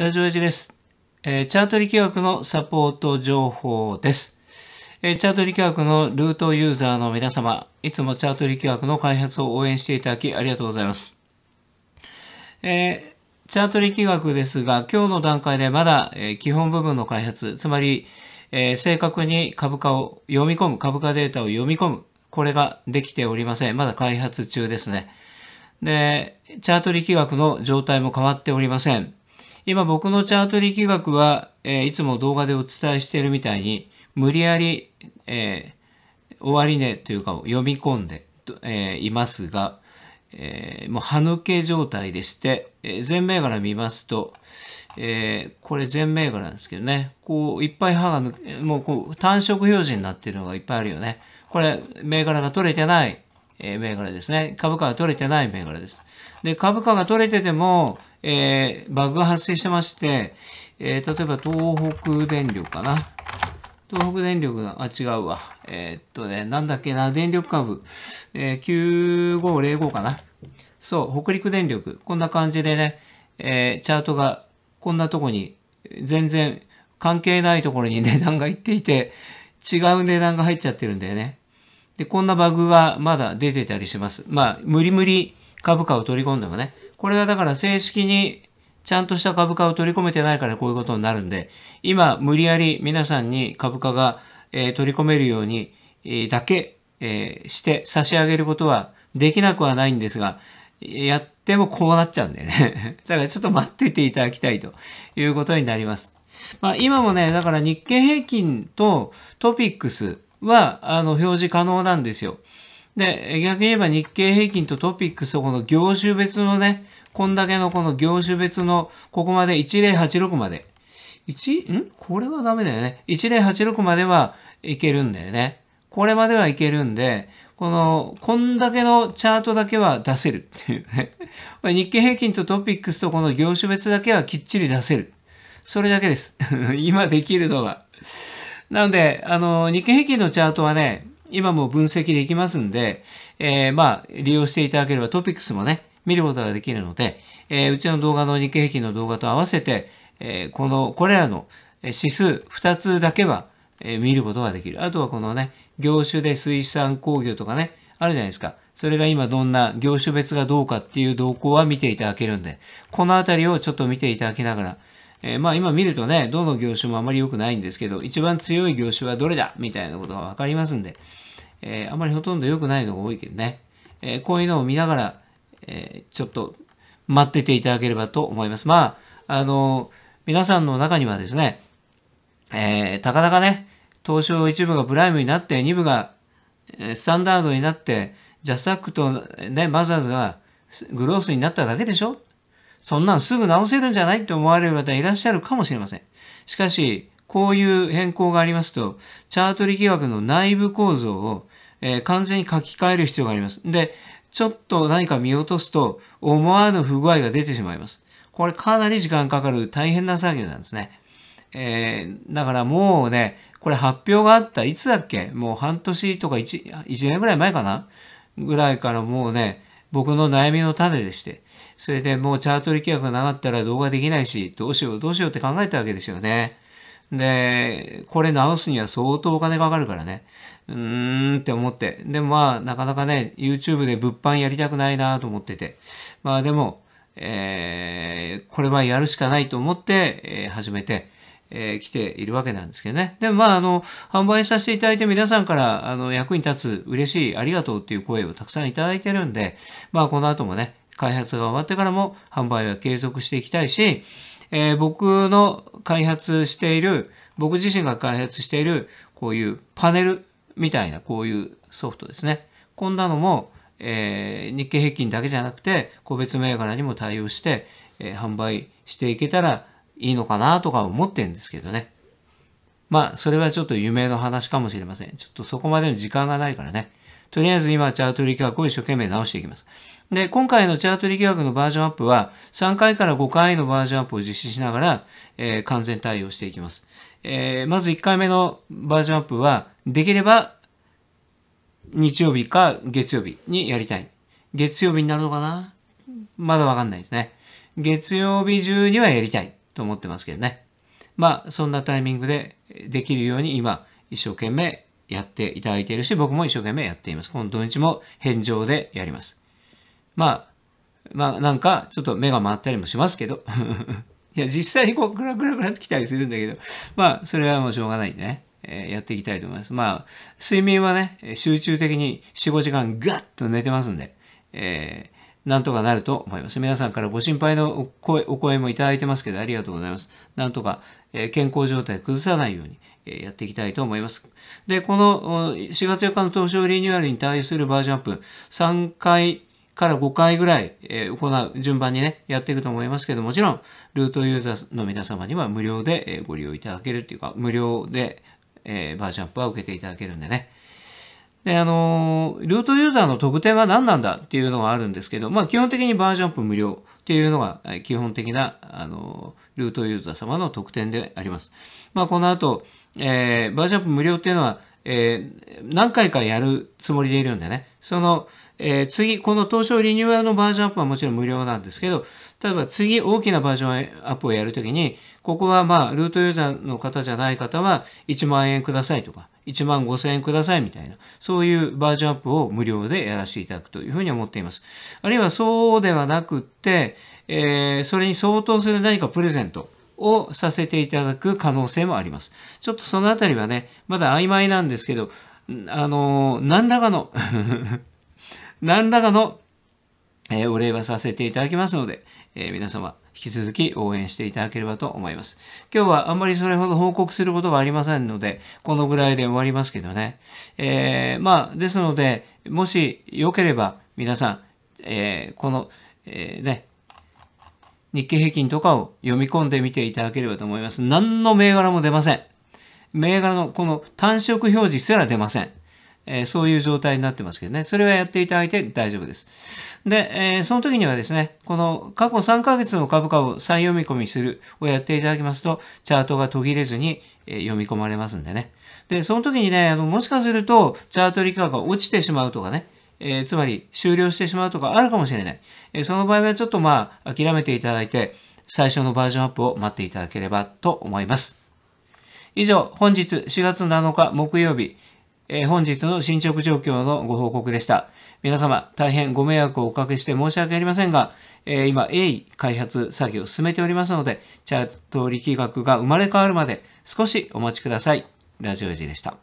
ラジオエジです、えー、チャート力学のサポート情報です、えー、チャート力学のルートユーザーの皆様、いつもチャート力学の開発を応援していただきありがとうございます。えー、チャート力学ですが、今日の段階でまだ、え基本部分の開発、つまり、え正確に株価を読み込む、株価データを読み込む、これができておりません。まだ開発中ですね。で、チャート力学の状態も変わっておりません。今僕のチャート力学は、えー、いつも動画でお伝えしているみたいに、無理やり、えー、終値というか読み込んで、えー、いますが、えー、もう歯抜け状態でして、えー、全銘柄見ますと、えー、これ全銘柄なんですけどね、こういっぱい歯が抜け、もうこう単色表示になってるのがいっぱいあるよね。これ、銘柄が取れてない、えー、銘柄ですね。株価が取れてない銘柄です。で、株価が取れてても、えー、バグが発生してまして、えー、例えば東北電力かな。東北電力が、あ、違うわ。えー、っとね、なんだっけな、電力株、えー、9505かな。そう、北陸電力。こんな感じでね、えー、チャートがこんなとこに、全然関係ないところに 値段がいっていて、違う値段が入っちゃってるんだよね。で、こんなバグがまだ出てたりします。まあ、無理無理株価を取り込んでもね。これはだから正式にちゃんとした株価を取り込めてないからこういうことになるんで、今無理やり皆さんに株価が、え取り込めるように、えだけ、えして差し上げることはできなくはないんですが、やってもこうなっちゃうんだよね だからちょっと待ってていただきたいということになります。まあ今もね、だから日経平均とトピックスはあの表示可能なんですよ。で、逆に言えば日経平均とトピックスとこの業種別のね、こんだけのこの業種別の、ここまで1086まで。1? んこれはダメだよね。1086まではいけるんだよね。これまではいけるんで、この、こんだけのチャートだけは出せるっていうね。日経平均とトピックスとこの業種別だけはきっちり出せる。それだけです。今できるのは。なので、あの、日経平均のチャートはね、今も分析できますんで、えー、まあ、利用していただければトピックスもね、見ることができるので、えー、うちの動画の日経平均の動画と合わせて、えー、この、これらの指数2つだけは、え見ることができる。あとはこのね、業種で水産工業とかね、あるじゃないですか。それが今どんな業種別がどうかっていう動向は見ていただけるんで、このあたりをちょっと見ていただきながら、えー、まあ今見るとね、どの業種もあまり良くないんですけど、一番強い業種はどれだみたいなことがわかりますんで、えー、あまりほとんど良くないのが多いけどね、えー、こういうのを見ながら、えちょっと待ってていただければと思います。まあ、あの皆さんの中にはですね、えたかだかね、東証1部がプライムになって、2部がスタンダードになって、ジャスタックと、ね、マザーズがグロースになっただけでしょそんなんすぐ直せるんじゃないって思われる方いらっしゃるかもしれません。しかし、こういう変更がありますと、チャート力学の内部構造を、えー、完全に書き換える必要があります。で、ちょっと何か見落とすと、思わぬ不具合が出てしまいます。これかなり時間かかる大変な作業なんですね。えー、だからもうね、これ発表があった、いつだっけもう半年とか 1, 1年ぐらい前かなぐらいからもうね、僕の悩みの種でして、それでもうチャート力規約がなかったら動画できないし、どうしようどうしようって考えたわけですよね。で、これ直すには相当お金かかるからね。うーんって思って。でもまあ、なかなかね、YouTube で物販やりたくないなと思ってて。まあでも、えー、これはやるしかないと思って、えー、始めて。えー、来ているわけなんですけどね。でもまあ、あの、販売させていただいて皆さんから、あの、役に立つ、嬉しい、ありがとうっていう声をたくさんいただいてるんで、まあ、この後もね、開発が終わってからも販売は継続していきたいし、えー、僕の開発している、僕自身が開発している、こういうパネルみたいな、こういうソフトですね。こんなのも、えー、日経平均だけじゃなくて、個別銘柄にも対応して、えー、販売していけたらいいのかなとか思ってんですけどね。まあ、それはちょっと夢の話かもしれません。ちょっとそこまでの時間がないからね。とりあえず今、チャート力学を一生懸命直していきます。で、今回のチャート力学のバージョンアップは、3回から5回のバージョンアップを実施しながら、えー、完全対応していきます。えー、まず1回目のバージョンアップは、できれば、日曜日か月曜日にやりたい。月曜日になるのかなまだわかんないですね。月曜日中にはやりたい。と思ってますけどね。まあ、そんなタイミングでできるように今、一生懸命やっていただいているし、僕も一生懸命やっています。この土日も返上でやります。まあ、まあ、なんか、ちょっと目が回ったりもしますけど。いや、実際にこう、グラグラグラってきたりするんだけど、まあ、それはもうしょうがないんでね。えー、やっていきたいと思います。まあ、睡眠はね、集中的に4、5時間ガッと寝てますんで、えー、なんとかなると思います。皆さんからご心配の声お声もいただいてますけど、ありがとうございます。なんとか、え健康状態崩さないように、えやっていきたいと思います。で、この4月4日の東証リニューアルに対するバージョンアップ、3回から5回ぐらい、え行う、順番にね、やっていくと思いますけど、もちろん、ルートユーザーの皆様には無料で、えご利用いただけるというか、無料で、えバージョンアップは受けていただけるんでね、で、あの、ルートユーザーの特典は何なんだっていうのはあるんですけど、まあ、基本的にバージョンアップ無料っていうのが基本的な、あの、ルートユーザー様の特典であります。まあ、この後、えー、バージョンアップ無料っていうのは、えー、何回かやるつもりでいるんでね、その、えー、次、この当初リニューアルのバージョンアップはもちろん無料なんですけど、例えば次大きなバージョンアップをやるときに、ここはまあ、ルートユーザーの方じゃない方は1万円くださいとか、1万5000円くださいみたいな、そういうバージョンアップを無料でやらせていただくというふうに思っています。あるいはそうではなくって、えー、それに相当する何かプレゼント、をさせていただく可能性もあります。ちょっとそのあたりはね、まだ曖昧なんですけど、あの、何らかの 何らかのえお礼はさせていただきますので、え皆様引き続き応援していただければと思います。今日はあんまりそれほど報告することはありませんので、このぐらいで終わりますけどね。えー、まあ、ですので、もしよければ皆さん、えー、この、えー、ね、日経平均とかを読み込んでみていただければと思います。何の銘柄も出ません。銘柄のこの単色表示すら出ません。えー、そういう状態になってますけどね、それはやっていただいて大丈夫です。で、えー、その時にはですね、この過去3ヶ月の株価を再読み込みするをやっていただきますと、チャートが途切れずに、えー、読み込まれますんでね。で、その時にね、あのもしかすると、チャート利価が落ちてしまうとかね、えつまり終了してしまうとかあるかもしれない。えその場合はちょっとまあ、諦めていただいて、最初のバージョンアップを待っていただければと思います。以上、本日4月7日木曜日、えー、本日の進捗状況のご報告でした。皆様、大変ご迷惑をおかけして申し訳ありませんが、えー、今、鋭意開発作業を進めておりますので、チャート力学が生まれ変わるまで少しお待ちください。ラジオ G でした。